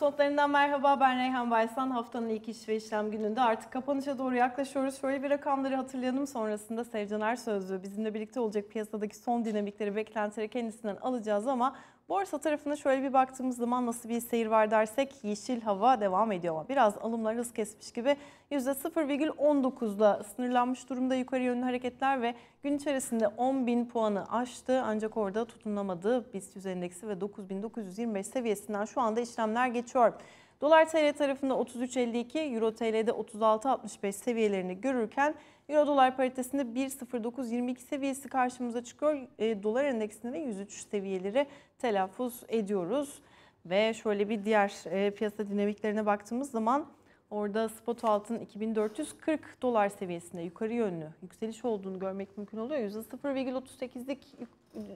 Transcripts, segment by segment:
Finans notlarından merhaba ben Reyhan Baysan. Haftanın ilk iş ve işlem gününde artık kapanışa doğru yaklaşıyoruz. Şöyle bir rakamları hatırlayalım sonrasında Sevcan Ersözlü bizimle birlikte olacak piyasadaki son dinamikleri beklentileri kendisinden alacağız ama Borsa tarafına şöyle bir baktığımız zaman nasıl bir seyir var dersek yeşil hava devam ediyor ama biraz alımlar hız kesmiş gibi 0.19'da sınırlanmış durumda yukarı yönlü hareketler ve gün içerisinde 10 bin puanı aştı ancak orada tutunamadı BIST endeksi ve 9.925 seviyesinden şu anda işlemler geçiyor. Dolar TL tarafında 33.52, Euro TL'de 36.65 seviyelerini görürken Euro dolar paritesinde 1.09.22 seviyesi karşımıza çıkıyor. E, dolar endeksinde de 103 seviyeleri telaffuz ediyoruz. Ve şöyle bir diğer e, piyasa dinamiklerine baktığımız zaman Orada spot altın 2440 dolar seviyesinde yukarı yönlü yükseliş olduğunu görmek mümkün oluyor. %0,38'lik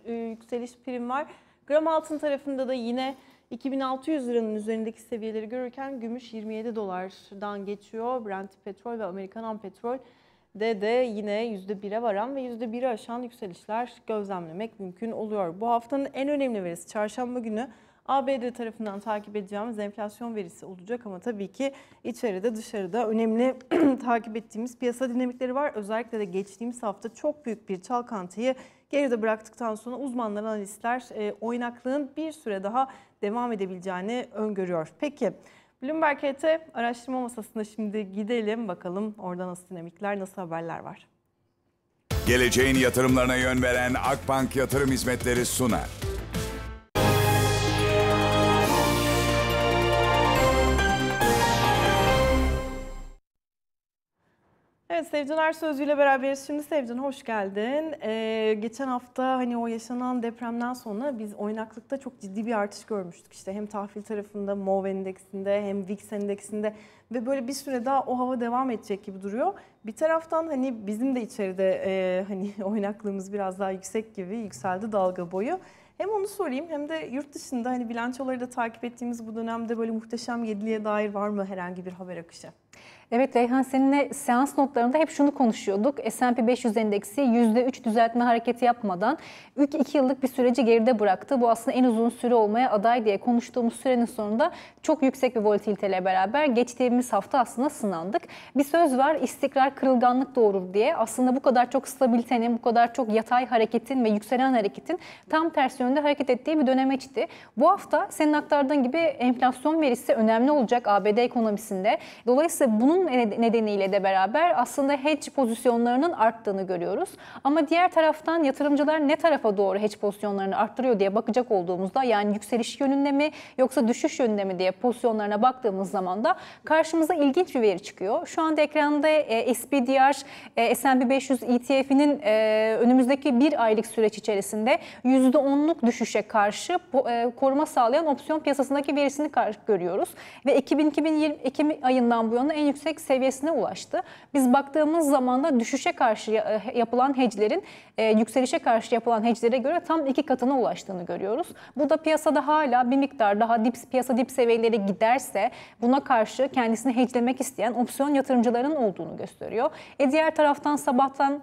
e, yükseliş prim var. Gram altın tarafında da yine 2600 liranın üzerindeki seviyeleri görürken gümüş 27 dolardan geçiyor. Brent petrol ve Amerikan petrol de de yine %1'e varan ve %1'i aşan yükselişler gözlemlemek mümkün oluyor. Bu haftanın en önemli verisi çarşamba günü ABD tarafından takip edeceğimiz enflasyon verisi olacak ama tabii ki içeride dışarıda önemli takip ettiğimiz piyasa dinamikleri var. Özellikle de geçtiğimiz hafta çok büyük bir çalkantıyı geride bıraktıktan sonra uzmanlar analistler e, oynaklığın bir süre daha devam edebileceğini öngörüyor. Peki Bloomberg HT araştırma masasına şimdi gidelim bakalım orada nasıl dinamikler, nasıl haberler var. Geleceğin yatırımlarına yön veren Akbank Yatırım Hizmetleri sunar. Evet Sevcan Ersöz ile beraberiz. Şimdi Sevcan hoş geldin. Ee, geçen hafta hani o yaşanan depremden sonra biz oynaklıkta çok ciddi bir artış görmüştük. İşte hem tahvil tarafında, MOV endeksinde hem VIX endeksinde ve böyle bir süre daha o hava devam edecek gibi duruyor. Bir taraftan hani bizim de içeride e, hani oynaklığımız biraz daha yüksek gibi yükseldi dalga boyu. Hem onu sorayım hem de yurt dışında hani bilançoları da takip ettiğimiz bu dönemde böyle muhteşem yediliğe dair var mı herhangi bir haber akışı? Evet Reyhan seninle seans notlarında hep şunu konuşuyorduk. S&P 500 endeksi %3 düzeltme hareketi yapmadan ilk 2 yıllık bir süreci geride bıraktı. Bu aslında en uzun süre olmaya aday diye konuştuğumuz sürenin sonunda çok yüksek bir volatiliteyle beraber geçtiğimiz hafta aslında sınandık. Bir söz var istikrar kırılganlık doğurur diye. Aslında bu kadar çok stabilitenin, bu kadar çok yatay hareketin ve yükselen hareketin tam tersi yönde hareket ettiği bir dönemeçti. Bu hafta senin aktardığın gibi enflasyon verisi önemli olacak ABD ekonomisinde. Dolayısıyla bunu bunun nedeniyle de beraber aslında hedge pozisyonlarının arttığını görüyoruz. Ama diğer taraftan yatırımcılar ne tarafa doğru hedge pozisyonlarını arttırıyor diye bakacak olduğumuzda yani yükseliş yönünde mi yoksa düşüş yönünde mi diye pozisyonlarına baktığımız zaman da karşımıza ilginç bir veri çıkıyor. Şu anda ekranda e, SPDR e, S&P 500 ETF'inin e, önümüzdeki bir aylık süreç içerisinde %10'luk düşüşe karşı e, koruma sağlayan opsiyon piyasasındaki verisini görüyoruz. Ve 2020 Ekim ayından bu yana en yüksek yüksek seviyesine ulaştı. Biz baktığımız zaman da düşüşe karşı e, yapılan heclerin e, yükselişe karşı yapılan heclere göre tam iki katına ulaştığını görüyoruz. Bu da piyasada hala bir miktar daha dips, piyasa dip seviyeleri giderse buna karşı kendisini heclemek isteyen opsiyon yatırımcıların olduğunu gösteriyor. E diğer taraftan sabahtan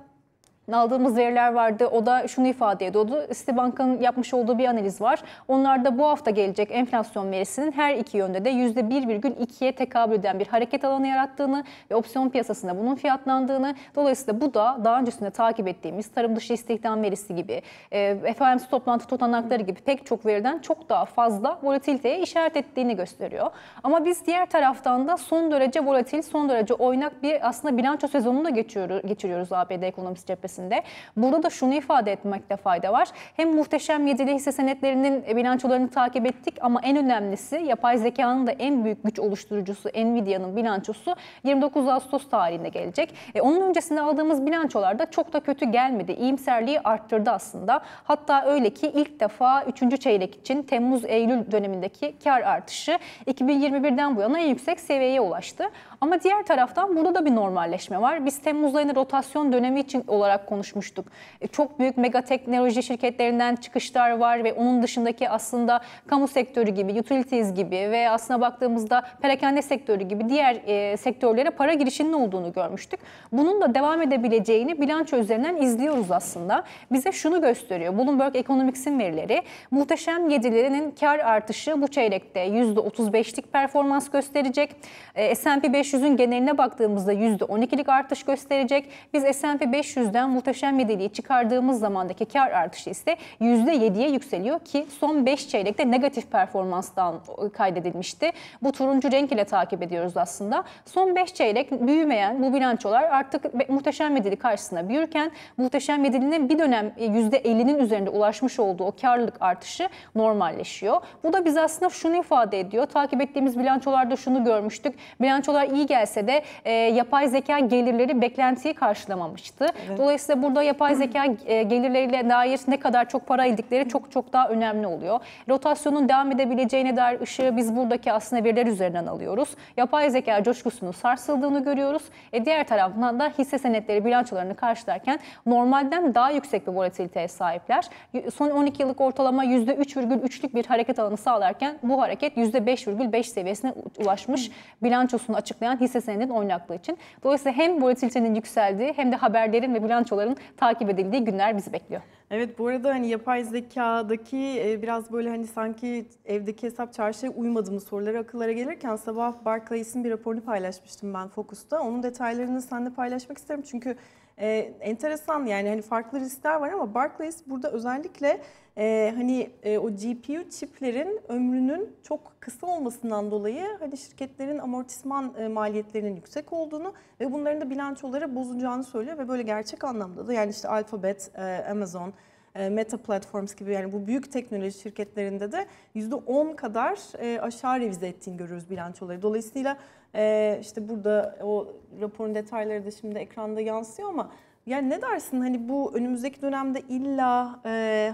aldığımız veriler vardı. O da şunu ifade ediyordu. Citibank'ın yapmış olduğu bir analiz var. Onlarda bu hafta gelecek enflasyon verisinin her iki yönde de %1,2'ye tekabül eden bir hareket alanı yarattığını ve opsiyon piyasasında bunun fiyatlandığını. Dolayısıyla bu da daha öncesinde takip ettiğimiz tarım dışı istihdam verisi gibi, e, FOMC toplantı tutanakları gibi pek çok veriden çok daha fazla volatiliteye işaret ettiğini gösteriyor. Ama biz diğer taraftan da son derece volatil, son derece oynak bir aslında bilanço sezonunu da geçiriyoruz ABD ekonomisi cephesi listesinde. Burada da şunu ifade etmekte fayda var. Hem muhteşem yedili hisse senetlerinin e, bilançolarını takip ettik ama en önemlisi yapay zekanın da en büyük güç oluşturucusu Nvidia'nın bilançosu 29 Ağustos tarihinde gelecek. E, onun öncesinde aldığımız bilançolar da çok da kötü gelmedi. İyimserliği arttırdı aslında. Hatta öyle ki ilk defa 3. çeyrek için Temmuz-Eylül dönemindeki kar artışı 2021'den bu yana en yüksek seviyeye ulaştı. Ama diğer taraftan burada da bir normalleşme var. Biz Temmuz ayını rotasyon dönemi için olarak konuşmuştuk. E, çok büyük mega teknoloji şirketlerinden çıkışlar var ve onun dışındaki aslında kamu sektörü gibi, utilities gibi ve aslına baktığımızda perakende sektörü gibi diğer e, sektörlere para girişinin olduğunu görmüştük. Bunun da devam edebileceğini bilanço üzerinden izliyoruz aslında. Bize şunu gösteriyor. Bloomberg Economics'in verileri muhteşem yedilerinin kar artışı bu çeyrekte %35'lik performans gösterecek. E, S&P 500 500'ün geneline baktığımızda %12'lik artış gösterecek. Biz S&P 500'den muhteşem yediliği çıkardığımız zamandaki kar artışı ise %7'ye yükseliyor ki son 5 çeyrekte negatif performanstan kaydedilmişti. Bu turuncu renk ile takip ediyoruz aslında. Son 5 çeyrek büyümeyen bu bilançolar artık muhteşem medeli karşısına büyürken muhteşem yedilinin bir dönem %50'nin e, üzerinde ulaşmış olduğu o karlılık artışı normalleşiyor. Bu da bize aslında şunu ifade ediyor. Takip ettiğimiz bilançolarda şunu görmüştük. Bilançolar iyi iyi gelse de e, yapay zeka gelirleri beklentiyi karşılamamıştı. Evet. Dolayısıyla burada yapay zeka e, gelirleriyle dair ne kadar çok para edildikleri çok çok daha önemli oluyor. Rotasyonun devam edebileceğine dair ışığı biz buradaki aslında veriler üzerinden alıyoruz. Yapay zeka coşkusunun sarsıldığını görüyoruz. E, diğer taraftan da hisse senetleri bilançolarını karşılarken normalden daha yüksek bir volatiliteye sahipler. Son 12 yıllık ortalama %3,3'lük bir hareket alanı sağlarken bu hareket %5,5 seviyesine ulaşmış bilançosunu açıklayan oynayan hisse senedinin oynaklığı için. Dolayısıyla hem volatilitenin yükseldiği hem de haberlerin ve bilançoların takip edildiği günler bizi bekliyor. Evet bu arada hani yapay zekadaki e, biraz böyle hani sanki evdeki hesap çarşıya uymadı mı soruları akıllara gelirken sabah Barclays'in bir raporunu paylaşmıştım ben Focus'ta. Onun detaylarını seninle paylaşmak isterim çünkü e, enteresan yani hani farklı riskler var ama Barclays burada özellikle e, hani e, o GPU çiplerin ömrünün çok kısa olmasından dolayı hani şirketlerin amortisman e, maliyetlerinin yüksek olduğunu ve bunların da bilançoları bozacağını söylüyor ve böyle gerçek anlamda da yani işte Alphabet, e, Amazon, e, Meta Platforms gibi yani bu büyük teknoloji şirketlerinde de yüzde on kadar e, aşağı revize ettiğini görüyoruz bilançoları. Dolayısıyla e, işte burada o raporun detayları da şimdi ekranda yansıyor ama yani ne dersin hani bu önümüzdeki dönemde illa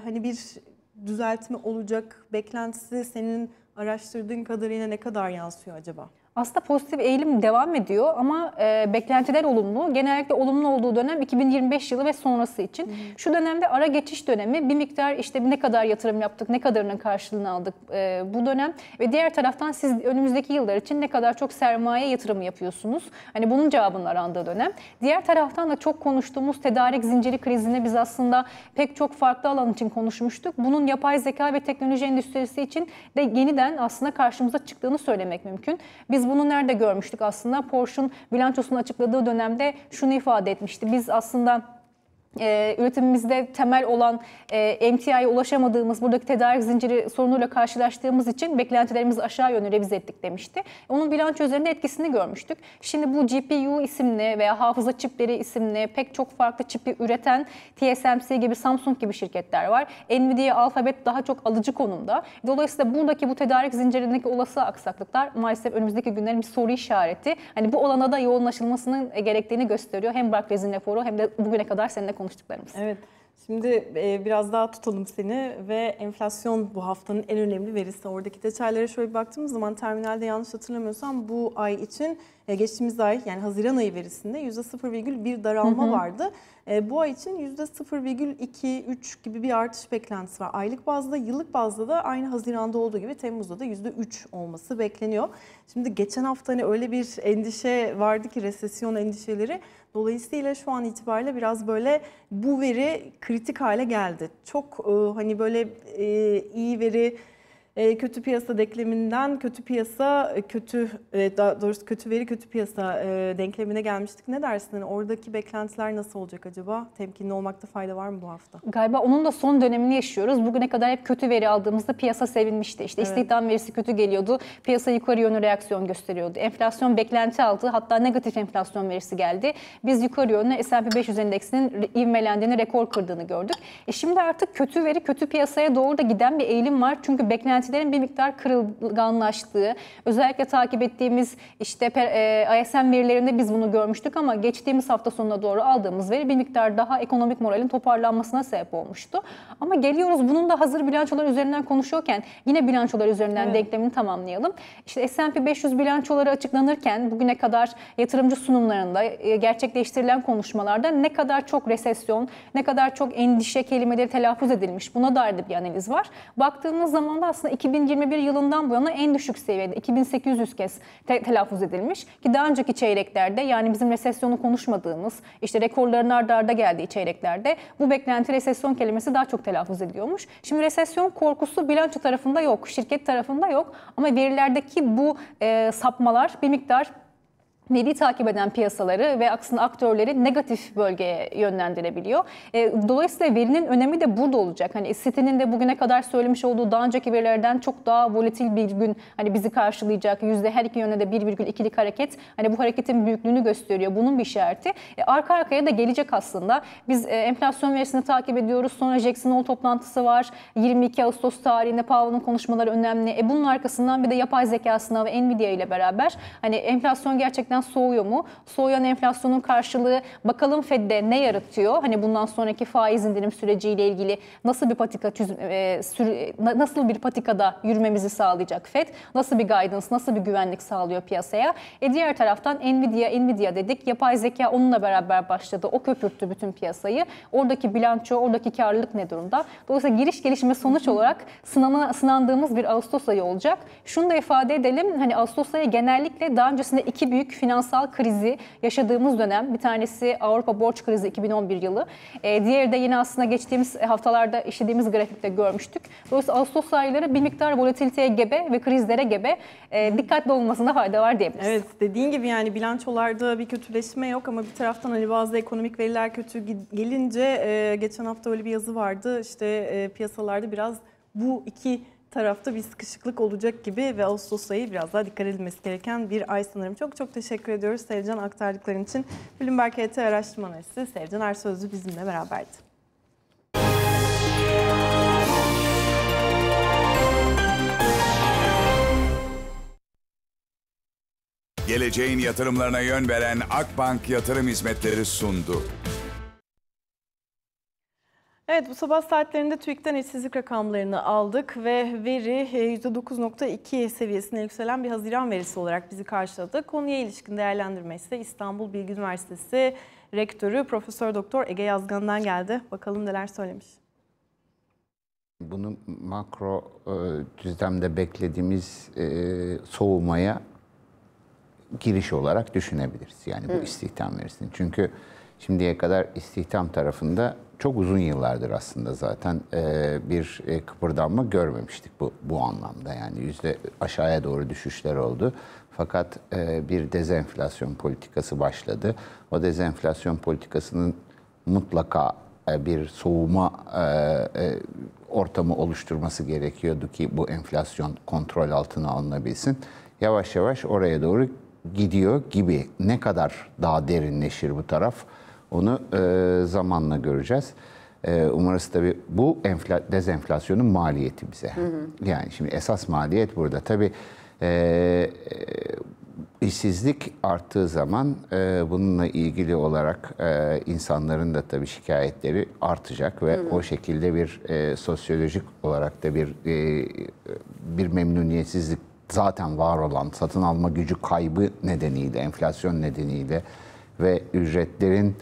hani bir düzeltme olacak beklentisi senin araştırdığın kadarıyla ne kadar yansıyor acaba? Aslında pozitif eğilim devam ediyor ama e, beklentiler olumlu. Genellikle olumlu olduğu dönem 2025 yılı ve sonrası için. Hı. Şu dönemde ara geçiş dönemi bir miktar işte ne kadar yatırım yaptık, ne kadarının karşılığını aldık e, bu dönem. Ve diğer taraftan siz önümüzdeki yıllar için ne kadar çok sermaye yatırımı yapıyorsunuz. Hani bunun cevabını arandığı dönem. Diğer taraftan da çok konuştuğumuz tedarik zinciri krizini biz aslında pek çok farklı alan için konuşmuştuk. Bunun yapay zeka ve teknoloji endüstrisi için de yeniden aslında karşımıza çıktığını söylemek mümkün. Biz biz bunu nerede görmüştük aslında? Porsche'un bilançosunu açıkladığı dönemde şunu ifade etmişti. Biz aslında e, üretimimizde temel olan e, MTI'ye ulaşamadığımız buradaki tedarik zinciri sorunuyla karşılaştığımız için beklentilerimizi aşağı yönlü revize ettik demişti. Onun bilanço üzerinde etkisini görmüştük. Şimdi bu GPU isimli veya hafıza çipleri isimli pek çok farklı çipi üreten TSMC gibi Samsung gibi şirketler var. Nvidia, Alphabet daha çok alıcı konumda. Dolayısıyla buradaki bu tedarik zincirindeki olası aksaklıklar maalesef önümüzdeki günlerin bir soru işareti. Hani bu olana da yoğunlaşılmasının e, gerektiğini gösteriyor. Hem Barclays'in raporu hem de bugüne kadar seninle konuştuklarımız. Evet. Şimdi e, biraz daha tutalım seni ve enflasyon bu haftanın en önemli verisi. Oradaki detaylara şöyle baktığımız zaman terminalde yanlış hatırlamıyorsam bu ay için e, geçtiğimiz ay yani Haziran ayı verisinde %0,1 daralma hı hı. vardı. E, bu ay için %0,2-3 gibi bir artış beklentisi var. Aylık bazda, yıllık bazda da aynı Haziran'da olduğu gibi Temmuz'da da %3 olması bekleniyor. Şimdi geçen hafta hani öyle bir endişe vardı ki resesyon endişeleri. Dolayısıyla şu an itibariyle biraz böyle bu veri kritik hale geldi. Çok e, hani böyle iyi veri ee, kötü piyasa denkleminden kötü piyasa e, kötü e, daha doğrusu kötü veri kötü piyasa e, denklemine gelmiştik. Ne dersin? Yani oradaki beklentiler nasıl olacak acaba? Temkinli olmakta fayda var mı bu hafta? Galiba onun da son dönemini yaşıyoruz. Bugüne kadar hep kötü veri aldığımızda piyasa sevinmişti. İşte evet. istihdam verisi kötü geliyordu. Piyasa yukarı yönlü reaksiyon gösteriyordu. Enflasyon beklenti aldı. Hatta negatif enflasyon verisi geldi. Biz yukarı yönlü S&P 500 endeksinin ivmelendiğini, rekor kırdığını gördük. E şimdi artık kötü veri kötü piyasaya doğru da giden bir eğilim var. Çünkü beklenti beklentilerin bir miktar kırılganlaştığı, özellikle takip ettiğimiz işte e, ISM verilerinde biz bunu görmüştük ama geçtiğimiz hafta sonuna doğru aldığımız veri bir miktar daha ekonomik moralin toparlanmasına sebep olmuştu. Ama geliyoruz bunun da hazır bilançolar üzerinden konuşuyorken yine bilançolar üzerinden evet. denklemini tamamlayalım. İşte S&P 500 bilançoları açıklanırken bugüne kadar yatırımcı sunumlarında e, gerçekleştirilen konuşmalarda ne kadar çok resesyon, ne kadar çok endişe kelimeleri telaffuz edilmiş buna dair de bir analiz var. baktığımız zaman da aslında 2021 yılından bu yana en düşük seviyede 2800 kez te- telaffuz edilmiş ki daha önceki çeyreklerde yani bizim resesyonu konuşmadığımız işte rekorların ardarda arda geldiği çeyreklerde bu beklenti resesyon kelimesi daha çok telaffuz ediliyormuş. Şimdi resesyon korkusu bilanço tarafında yok, şirket tarafında yok ama verilerdeki bu e, sapmalar bir miktar neli takip eden piyasaları ve aksine aktörleri negatif bölgeye yönlendirebiliyor. E, dolayısıyla verinin önemi de burada olacak. Hani City'nin de bugüne kadar söylemiş olduğu daha önceki verilerden çok daha volatil bir gün hani bizi karşılayacak yüzde her iki yönde de 1,2'lik hareket hani bu hareketin büyüklüğünü gösteriyor. Bunun bir işareti. E, arka arkaya da gelecek aslında. Biz e, enflasyon verisini takip ediyoruz. Sonra Jackson Hole toplantısı var. 22 Ağustos tarihinde Powell'ın konuşmaları önemli. E, bunun arkasından bir de yapay zeka sınavı Nvidia ile beraber hani enflasyon gerçekten gerçekten soğuyor mu? Soğuyan enflasyonun karşılığı bakalım Fed'de ne yaratıyor? Hani bundan sonraki faiz indirim süreciyle ilgili nasıl bir patika e, nasıl bir patikada yürümemizi sağlayacak Fed? Nasıl bir guidance, nasıl bir güvenlik sağlıyor piyasaya? E diğer taraftan Nvidia, Nvidia dedik. Yapay zeka onunla beraber başladı. O köpürttü bütün piyasayı. Oradaki bilanço, oradaki karlılık ne durumda? Dolayısıyla giriş gelişme sonuç olarak sınana, sınandığımız bir Ağustos ayı olacak. Şunu da ifade edelim. Hani Ağustos ayı genellikle daha öncesinde iki büyük finansal krizi yaşadığımız dönem. Bir tanesi Avrupa borç krizi 2011 yılı. E, diğeri de yine aslında geçtiğimiz e, haftalarda işlediğimiz grafikte görmüştük. Dolayısıyla Ağustos ayları bir miktar volatiliteye gebe ve krizlere gebe. E, dikkatli olmasında fayda var diyebiliriz. Evet dediğin gibi yani bilançolarda bir kötüleşme yok ama bir taraftan hani bazı ekonomik veriler kötü gelince e, geçen hafta öyle bir yazı vardı. İşte e, piyasalarda biraz bu iki tarafta bir sıkışıklık olacak gibi ve Ağustos ayı biraz daha dikkat edilmesi gereken bir ay sanırım. Çok çok teşekkür ediyoruz Sevcan aktardıkların için. Bloomberg HT araştırma analisti Sevcan Ersözlü bizimle beraberdi. Geleceğin yatırımlarına yön veren Akbank Yatırım Hizmetleri sundu. Evet bu sabah saatlerinde TÜİK'ten işsizlik rakamlarını aldık ve veri %9.2 e, seviyesine yükselen bir Haziran verisi olarak bizi karşıladı. Konuya ilişkin değerlendirme ise İstanbul Bilgi Üniversitesi Rektörü Profesör Doktor Ege Yazgan'dan geldi. Bakalım neler söylemiş. Bunu makro e, düzlemde beklediğimiz e, soğumaya giriş olarak düşünebiliriz. Yani bu istihdam verisini. Çünkü şimdiye kadar istihdam tarafında çok uzun yıllardır aslında zaten e, bir e, kıpırdanma görmemiştik bu, bu anlamda. Yani yüzde aşağıya doğru düşüşler oldu. Fakat e, bir dezenflasyon politikası başladı. O dezenflasyon politikasının mutlaka e, bir soğuma ortamı oluşturması gerekiyordu ki bu enflasyon kontrol altına alınabilsin. Yavaş yavaş oraya doğru gidiyor gibi. Ne kadar daha derinleşir bu taraf? Onu e, zamanla göreceğiz. E, umarız tabii bu enfla- dezenflasyonun maliyeti bize. Hı hı. Yani şimdi esas maliyet burada. Tabii e, e işsizlik arttığı zaman e, bununla ilgili olarak e, insanların da tabii şikayetleri artacak ve Hı. o şekilde bir e, sosyolojik olarak da bir e, bir memnuniyetsizlik zaten var olan satın alma gücü kaybı nedeniyle, enflasyon nedeniyle ve ücretlerin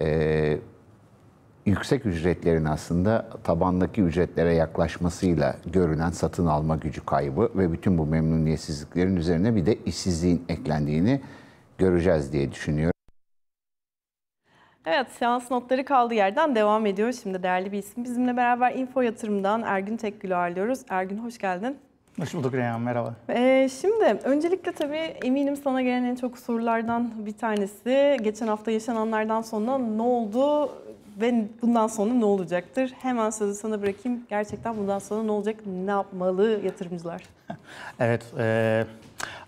e, yüksek ücretlerin aslında tabandaki ücretlere yaklaşmasıyla görünen satın alma gücü kaybı ve bütün bu memnuniyetsizliklerin üzerine bir de işsizliğin eklendiğini göreceğiz diye düşünüyorum. Evet, seans notları kaldığı yerden devam ediyor şimdi değerli bir isim. Bizimle beraber Info Yatırım'dan Ergün Tekgül'ü ağırlıyoruz. Ergün hoş geldin. Hoş bulduk Reyhan, merhaba. Ee, şimdi öncelikle tabii eminim sana gelen en çok sorulardan bir tanesi geçen hafta yaşananlardan sonra ne oldu ve bundan sonra ne olacaktır? Hemen sözü sana bırakayım. Gerçekten bundan sonra ne olacak, ne yapmalı yatırımcılar? evet, e,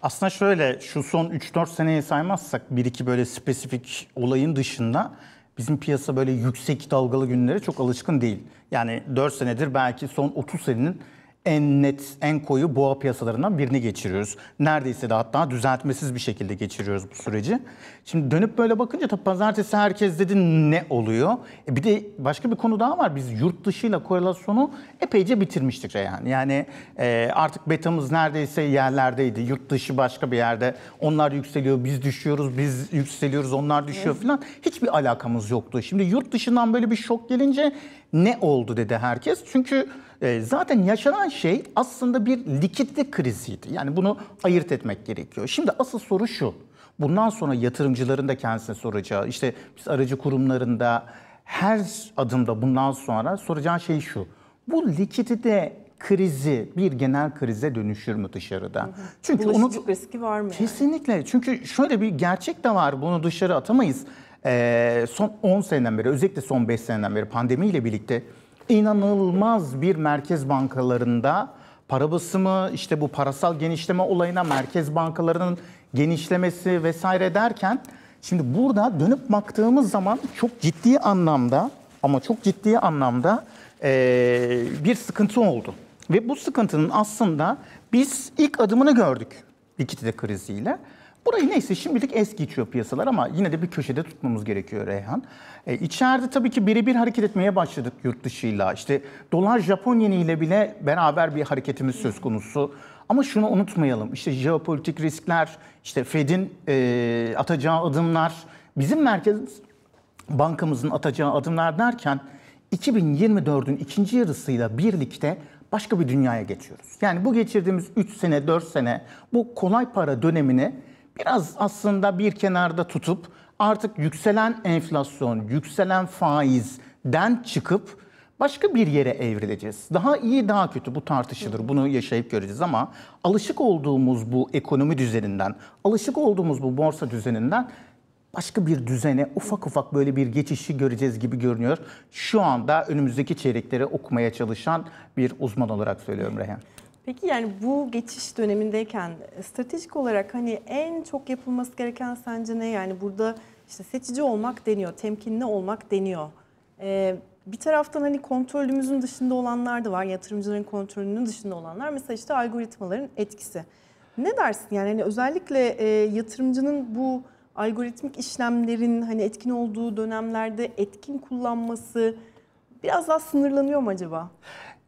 aslında şöyle şu son 3-4 seneyi saymazsak bir iki böyle spesifik olayın dışında bizim piyasa böyle yüksek dalgalı günlere çok alışkın değil. Yani 4 senedir belki son 30 senenin en net, en koyu boğa piyasalarından birini geçiriyoruz. Neredeyse de hatta düzeltmesiz bir şekilde geçiriyoruz bu süreci. Şimdi dönüp böyle bakınca tabii pazartesi herkes dedi ne oluyor? E bir de başka bir konu daha var. Biz yurt dışıyla korelasyonu epeyce bitirmiştik Reyhan. Yani e, artık betamız neredeyse yerlerdeydi. Yurt dışı başka bir yerde. Onlar yükseliyor, biz düşüyoruz, biz yükseliyoruz, onlar düşüyor evet. falan. Hiçbir alakamız yoktu. Şimdi yurt dışından böyle bir şok gelince ne oldu dedi herkes. Çünkü ee, zaten yaşanan şey aslında bir likitli kriziydi. Yani bunu ayırt etmek gerekiyor. Şimdi asıl soru şu. Bundan sonra yatırımcıların da kendisine soracağı, işte biz aracı kurumlarında her adımda bundan sonra soracağın şey şu. Bu likitli krizi bir genel krize dönüşür mü dışarıda? Hı hı. Çünkü Bulaşıcı riski var mı? Kesinlikle. Yani? Çünkü şöyle bir gerçek de var. Bunu dışarı atamayız. Ee, son 10 seneden beri özellikle son 5 seneden beri pandemiyle birlikte inanılmaz bir merkez bankalarında para basımı, işte bu parasal genişleme olayına merkez bankalarının genişlemesi vesaire derken şimdi burada dönüp baktığımız zaman çok ciddi anlamda ama çok ciddi anlamda ee, bir sıkıntı oldu. Ve bu sıkıntının aslında biz ilk adımını gördük likidite kriziyle. Burayı neyse şimdilik es geçiyor piyasalar ama yine de bir köşede tutmamız gerekiyor Reyhan. E, içeride tabii ki birebir hareket etmeye başladık yurt dışıyla. İşte dolar Japon ile bile beraber bir hareketimiz söz konusu. Ama şunu unutmayalım. İşte jeopolitik riskler, işte Fed'in e, atacağı adımlar, bizim merkez bankamızın atacağı adımlar derken 2024'ün ikinci yarısıyla birlikte başka bir dünyaya geçiyoruz. Yani bu geçirdiğimiz 3 sene, 4 sene bu kolay para dönemini biraz aslında bir kenarda tutup artık yükselen enflasyon, yükselen faizden çıkıp başka bir yere evrileceğiz. Daha iyi daha kötü bu tartışılır. Bunu yaşayıp göreceğiz ama alışık olduğumuz bu ekonomi düzeninden, alışık olduğumuz bu borsa düzeninden başka bir düzene ufak ufak böyle bir geçişi göreceğiz gibi görünüyor. Şu anda önümüzdeki çeyrekleri okumaya çalışan bir uzman olarak söylüyorum Reyhan. Peki yani bu geçiş dönemindeyken e, stratejik olarak hani en çok yapılması gereken sence ne? Yani burada işte seçici olmak deniyor, temkinli olmak deniyor. Ee, bir taraftan hani kontrolümüzün dışında olanlar da var, yatırımcıların kontrolünün dışında olanlar. Mesela işte algoritmaların etkisi. Ne dersin yani hani özellikle e, yatırımcının bu algoritmik işlemlerin hani etkin olduğu dönemlerde etkin kullanması biraz daha sınırlanıyor mu acaba?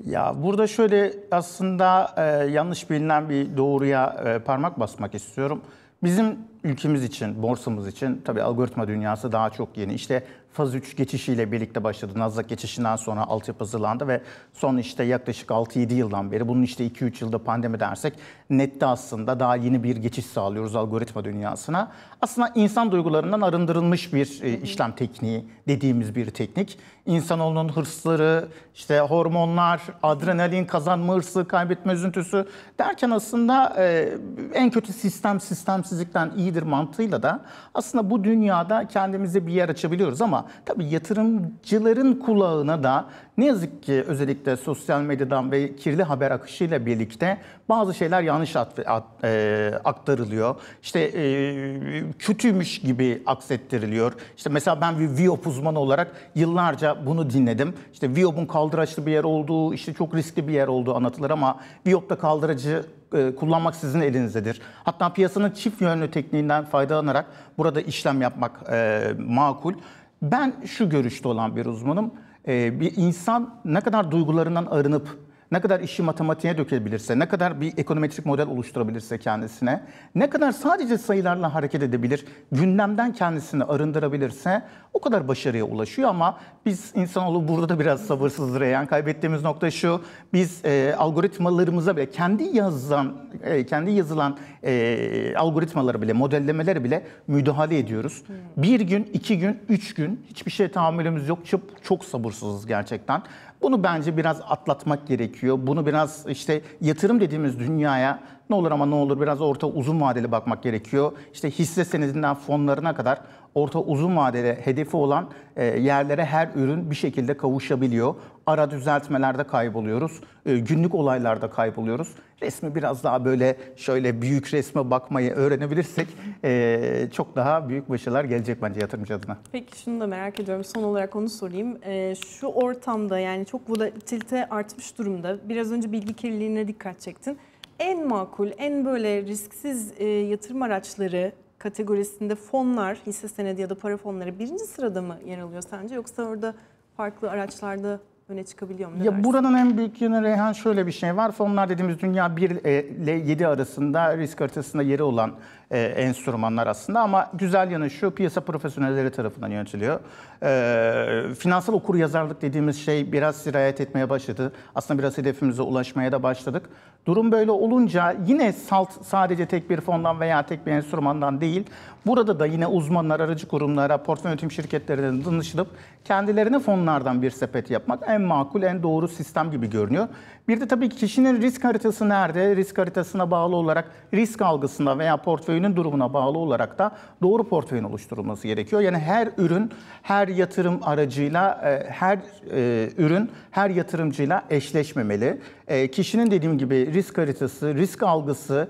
Ya burada şöyle aslında e, yanlış bilinen bir doğruya e, parmak basmak istiyorum. Bizim ülkemiz için, borsamız için tabii algoritma dünyası daha çok yeni. İşte faz 3 geçişiyle birlikte başladı. Nasdaq geçişinden sonra altyapı hazırlandı ve son işte yaklaşık 6-7 yıldan beri bunun işte 2-3 yılda pandemi dersek nette aslında daha yeni bir geçiş sağlıyoruz algoritma dünyasına. Aslında insan duygularından arındırılmış bir e, işlem tekniği dediğimiz bir teknik. İnsanoğlunun hırsları, işte hormonlar, adrenalin kazanma hırsı, kaybetme üzüntüsü derken aslında e, en kötü sistem sistemsizlikten iyi iyidir mantığıyla da aslında bu dünyada kendimize bir yer açabiliyoruz ama tabii yatırımcıların kulağına da ne yazık ki özellikle sosyal medyadan ve kirli haber akışıyla birlikte bazı şeyler yanlış at, at, e, aktarılıyor. İşte e, kötüymüş gibi aksettiriliyor. İşte mesela ben bir VIOP uzmanı olarak yıllarca bunu dinledim. İşte VIOP'un kaldıraçlı bir yer olduğu, işte çok riskli bir yer olduğu anlatılır ama VIOP'ta kaldıracı e, kullanmak sizin elinizdedir. Hatta piyasanın çift yönlü tekniğinden faydalanarak burada işlem yapmak e, makul. Ben şu görüşte olan bir uzmanım. E, bir insan ne kadar duygularından arınıp ne kadar işi matematiğe dökebilirse, ne kadar bir ekonometrik model oluşturabilirse kendisine, ne kadar sadece sayılarla hareket edebilir, gündemden kendisini arındırabilirse o kadar başarıya ulaşıyor ama biz insanoğlu burada da biraz sabırsızdır. Yani kaybettiğimiz nokta şu, biz e, algoritmalarımıza bile kendi yazılan, e, kendi yazılan e, algoritmaları bile, modellemeleri bile müdahale ediyoruz. Hmm. Bir gün, iki gün, üç gün hiçbir şey tahammülümüz yok. Çok, çok sabırsızız gerçekten. Bunu bence biraz atlatmak gerekiyor. Bunu biraz işte yatırım dediğimiz dünyaya ne olur ama ne olur biraz orta uzun vadeli bakmak gerekiyor. İşte hisse senedinden fonlarına kadar orta uzun vadeli hedefi olan e, yerlere her ürün bir şekilde kavuşabiliyor ara düzeltmelerde kayboluyoruz, ee, günlük olaylarda kayboluyoruz. Resmi biraz daha böyle şöyle büyük resme bakmayı öğrenebilirsek ee, çok daha büyük başarılar gelecek bence yatırımcı adına. Peki şunu da merak ediyorum. Son olarak onu sorayım. Ee, şu ortamda yani çok volatilite artmış durumda. Biraz önce bilgi kirliliğine dikkat çektin. En makul, en böyle risksiz e, yatırım araçları kategorisinde fonlar, hisse senedi ya da para fonları birinci sırada mı yer alıyor sence? Yoksa orada farklı araçlarda öne çıkabiliyor mu? Ne ya dersin? buranın en büyük yanı Reyhan şöyle bir şey var. Fonlar dediğimiz dünya 1 ile 7 arasında risk haritasında yeri olan e, enstrümanlar aslında ama güzel yanı şu piyasa profesyonelleri tarafından yönetiliyor. E, finansal okur yazarlık dediğimiz şey biraz sirayet etmeye başladı. Aslında biraz hedefimize ulaşmaya da başladık. Durum böyle olunca yine salt sadece tek bir fondan veya tek bir enstrümandan değil, burada da yine uzmanlar, aracı kurumlara, portföy yönetim şirketlerine danışılıp kendilerine fonlardan bir sepet yapmak en makul, en doğru sistem gibi görünüyor. Bir de tabii kişinin risk haritası nerede? Risk haritasına bağlı olarak risk algısında veya portföy portföyünün durumuna bağlı olarak da doğru portföyün oluşturulması gerekiyor. Yani her ürün, her yatırım aracıyla, e, her e, ürün, her yatırımcıyla eşleşmemeli. E, kişinin dediğim gibi risk haritası, risk algısı,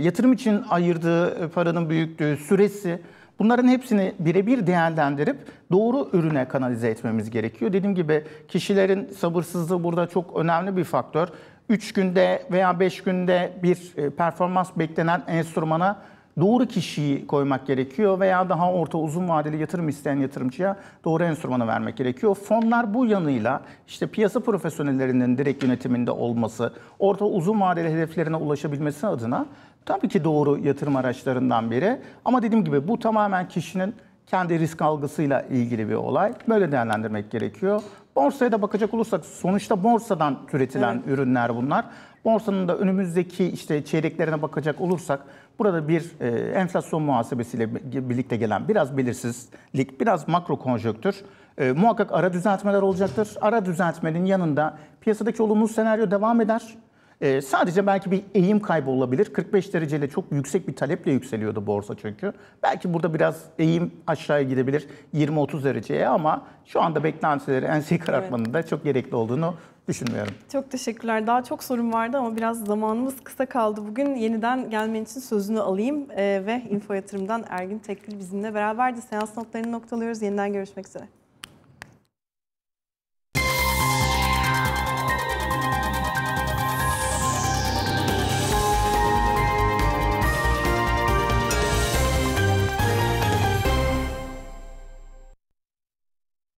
yatırım için ayırdığı paranın büyüklüğü, süresi, Bunların hepsini birebir değerlendirip doğru ürüne kanalize etmemiz gerekiyor. Dediğim gibi kişilerin sabırsızlığı burada çok önemli bir faktör. 3 günde veya 5 günde bir e, performans beklenen enstrümana doğru kişiyi koymak gerekiyor veya daha orta uzun vadeli yatırım isteyen yatırımcıya doğru enstrümanı vermek gerekiyor. Fonlar bu yanıyla işte piyasa profesyonellerinin direkt yönetiminde olması, orta uzun vadeli hedeflerine ulaşabilmesi adına tabii ki doğru yatırım araçlarından biri. Ama dediğim gibi bu tamamen kişinin kendi risk algısıyla ilgili bir olay. Böyle değerlendirmek gerekiyor. Borsaya da bakacak olursak sonuçta borsadan türetilen evet. ürünler bunlar. Borsanın da önümüzdeki işte çeyreklerine bakacak olursak burada bir e, enflasyon muhasebesiyle birlikte gelen biraz belirsizlik, biraz makro konjöktür. E, muhakkak ara düzeltmeler olacaktır. Ara düzeltmenin yanında piyasadaki olumlu senaryo devam eder. E, sadece belki bir eğim kaybı olabilir. 45 dereceyle çok yüksek bir taleple yükseliyordu borsa çünkü. Belki burada biraz eğim aşağıya gidebilir 20-30 dereceye ama şu anda beklentileri enseyi karartmanın evet. da çok gerekli olduğunu düşünmüyorum. Çok teşekkürler. Daha çok sorum vardı ama biraz zamanımız kısa kaldı. Bugün yeniden gelmen için sözünü alayım ee, ve Info Yatırım'dan Ergin Tekbil bizimle beraberdi. Seans notlarını noktalıyoruz. Yeniden görüşmek üzere.